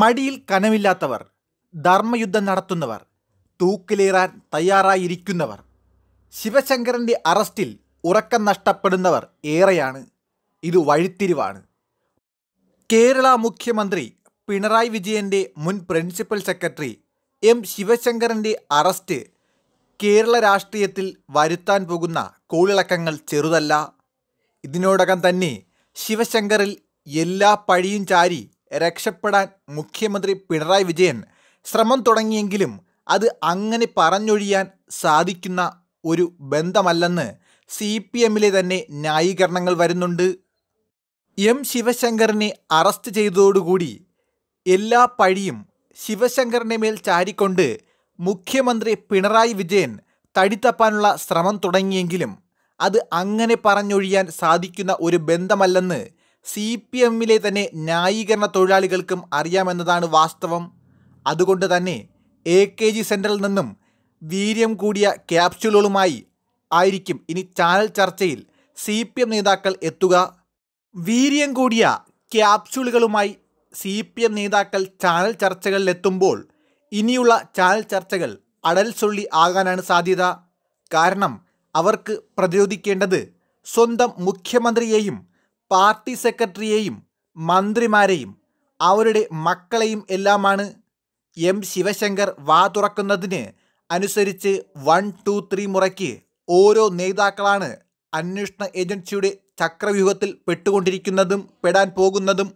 മടിയിൽ കനമില്ലാത്തവർ ധർമ്മയുദ്ധം നടത്തുന്നവർ തൂക്കിലേറാൻ തയ്യാറായിരിക്കുന്നവർ ശിവശങ്കരൻ്റെ അറസ്റ്റിൽ ഉറക്കം നഷ്ടപ്പെടുന്നവർ ഏറെയാണ് ഇത് വഴിത്തിരിവാണ് കേരള മുഖ്യമന്ത്രി പിണറായി വിജയൻ്റെ മുൻ പ്രിൻസിപ്പൽ സെക്രട്ടറി എം ശിവശങ്കരൻ്റെ അറസ്റ്റ് കേരള രാഷ്ട്രീയത്തിൽ വരുത്താൻ പോകുന്ന കോളിളക്കങ്ങൾ ചെറുതല്ല ഇതിനോടകം തന്നെ ശിവശങ്കറിൽ എല്ലാ പഴിയും ചാരി രക്ഷപ്പെടാൻ മുഖ്യമന്ത്രി പിണറായി വിജയൻ ശ്രമം തുടങ്ങിയെങ്കിലും അത് അങ്ങനെ പറഞ്ഞൊഴിയാൻ സാധിക്കുന്ന ഒരു ബന്ധമല്ലെന്ന് സി പി എമ്മിലെ തന്നെ ന്യായീകരണങ്ങൾ വരുന്നുണ്ട് എം ശിവശങ്കറിനെ അറസ്റ്റ് ചെയ്തതോടുകൂടി എല്ലാ പഴിയും ശിവശങ്കറിൻ്റെ മേൽ ചാരിക്കൊണ്ട് മുഖ്യമന്ത്രി പിണറായി വിജയൻ തടിത്തപ്പാനുള്ള ശ്രമം തുടങ്ങിയെങ്കിലും അത് അങ്ങനെ പറഞ്ഞൊഴിയാൻ സാധിക്കുന്ന ഒരു ബന്ധമല്ലെന്ന് സി പി എമ്മിലെ തന്നെ ന്യായീകരണ തൊഴിലാളികൾക്കും അറിയാമെന്നതാണ് വാസ്തവം അതുകൊണ്ട് തന്നെ എ കെ ജി സെൻറ്ററിൽ നിന്നും വീര്യം കൂടിയ ക്യാപ്സ്യൂളുകളുമായി ആയിരിക്കും ഇനി ചാനൽ ചർച്ചയിൽ സി പി എം നേതാക്കൾ എത്തുക വീര്യം കൂടിയ ക്യാപ്സ്യൂളുകളുമായി സി പി എം നേതാക്കൾ ചാനൽ ചർച്ചകളിലെത്തുമ്പോൾ ഇനിയുള്ള ചാനൽ ചർച്ചകൾ സുള്ളി ആകാനാണ് സാധ്യത കാരണം അവർക്ക് പ്രതിരോധിക്കേണ്ടത് സ്വന്തം മുഖ്യമന്ത്രിയെയും പാർട്ടി സെക്രട്ടറിയെയും മന്ത്രിമാരെയും അവരുടെ മക്കളെയും എല്ലാമാണ് എം ശിവശങ്കർ വാ തുറക്കുന്നതിന് അനുസരിച്ച് വൺ ടു ത്രീ മുറയ്ക്ക് ഓരോ നേതാക്കളാണ് അന്വേഷണ ഏജൻസിയുടെ ചക്രവ്യൂഹത്തിൽ പെട്ടുകൊണ്ടിരിക്കുന്നതും പെടാൻ പോകുന്നതും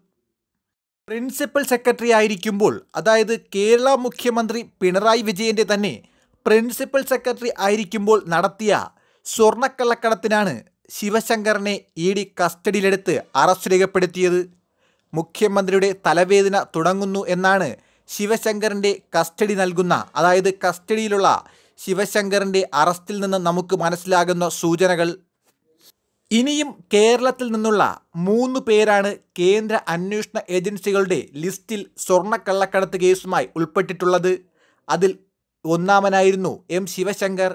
പ്രിൻസിപ്പൽ സെക്രട്ടറി ആയിരിക്കുമ്പോൾ അതായത് കേരള മുഖ്യമന്ത്രി പിണറായി വിജയൻ്റെ തന്നെ പ്രിൻസിപ്പൽ സെക്രട്ടറി ആയിരിക്കുമ്പോൾ നടത്തിയ സ്വർണ്ണക്കള്ളക്കടത്തിനാണ് ശിവശങ്കറിനെ ഇ ഡി കസ്റ്റഡിയിലെടുത്ത് അറസ്റ്റ് രേഖപ്പെടുത്തിയത് മുഖ്യമന്ത്രിയുടെ തലവേദന തുടങ്ങുന്നു എന്നാണ് ശിവശങ്കറിൻ്റെ കസ്റ്റഡി നൽകുന്ന അതായത് കസ്റ്റഡിയിലുള്ള ശിവശങ്കറിൻ്റെ അറസ്റ്റിൽ നിന്ന് നമുക്ക് മനസ്സിലാകുന്ന സൂചനകൾ ഇനിയും കേരളത്തിൽ നിന്നുള്ള മൂന്ന് പേരാണ് കേന്ദ്ര അന്വേഷണ ഏജൻസികളുടെ ലിസ്റ്റിൽ സ്വർണ്ണക്കള്ളക്കടത്ത് കേസുമായി ഉൾപ്പെട്ടിട്ടുള്ളത് അതിൽ ഒന്നാമനായിരുന്നു എം ശിവശങ്കർ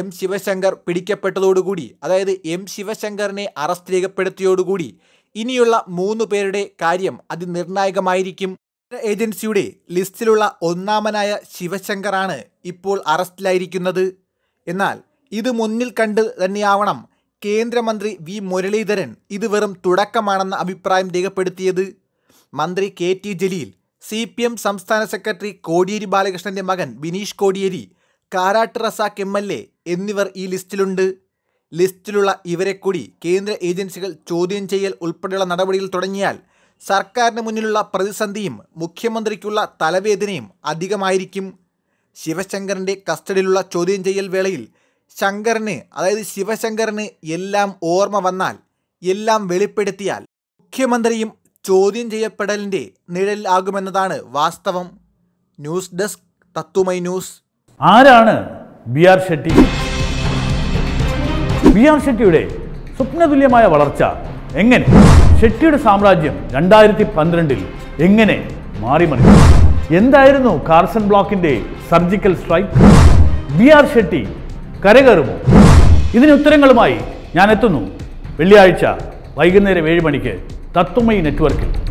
എം ശിവശങ്കർ പിടിക്കപ്പെട്ടതോടുകൂടി അതായത് എം ശിവശങ്കറിനെ അറസ്റ്റ് രേഖപ്പെടുത്തിയോടുകൂടി ഇനിയുള്ള മൂന്ന് പേരുടെ കാര്യം അതിനിർണായകമായിരിക്കും ഏജൻസിയുടെ ലിസ്റ്റിലുള്ള ഒന്നാമനായ ശിവശങ്കറാണ് ഇപ്പോൾ അറസ്റ്റിലായിരിക്കുന്നത് എന്നാൽ ഇത് മുന്നിൽ കണ്ട് തന്നെയാവണം കേന്ദ്രമന്ത്രി വി മുരളീധരൻ ഇത് വെറും തുടക്കമാണെന്ന അഭിപ്രായം രേഖപ്പെടുത്തിയത് മന്ത്രി K T Jaleel C P M സംസ്ഥാന സെക്രട്ടറി കോടിയേരി ബാലകൃഷ്ണന്റെ മകൻ Bineesh Kodiyeri Karat Razak M L A എന്നിവർ ഈ ലിസ്റ്റിലുണ്ട് ലിസ്റ്റിലുള്ള ഇവരെ കൂടി കേന്ദ്ര ഏജൻസികൾ ചോദ്യം ചെയ്യൽ ഉൾപ്പെടെയുള്ള നടപടികൾ തുടങ്ങിയാൽ സർക്കാരിന് മുന്നിലുള്ള പ്രതിസന്ധിയും മുഖ്യമന്ത്രിക്കുള്ള തലവേദനയും അധികമായിരിക്കും ശിവശങ്കറിൻ്റെ കസ്റ്റഡിയിലുള്ള ചോദ്യം ചെയ്യൽ വേളയിൽ ശങ്കറിന് അതായത് ശിവശങ്കറിന് എല്ലാം ഓർമ്മ വന്നാൽ എല്ലാം വെളിപ്പെടുത്തിയാൽ മുഖ്യമന്ത്രിയും ചോദ്യം ചെയ്യപ്പെടലിൻ്റെ നിഴലിലാകുമെന്നതാണ് വാസ്തവം ന്യൂസ് ഡെസ്ക് തത്തുമൈ ന്യൂസ് ആരാണ് B R Shetty B R ഷെട്ടിയുടെ സ്വപ്നതുല്യമായ വളർച്ച എങ്ങനെ ഷെട്ടിയുടെ സാമ്രാജ്യം രണ്ടായിരത്തി പന്ത്രണ്ടിൽ എങ്ങനെ മാറിമറിഞ്ഞു എന്തായിരുന്നു കാർസൺ ബ്ലോക്കിന്റെ surgical strike B R Shetty കരകയറുമോ ഇതിന് ഉത്തരങ്ങളുമായി ഞാൻ എത്തുന്നു വെള്ളിയാഴ്ച വൈകുന്നേരം ഏഴ് മണിക്ക് തത്വമയി നെറ്റ്വർക്കിൽ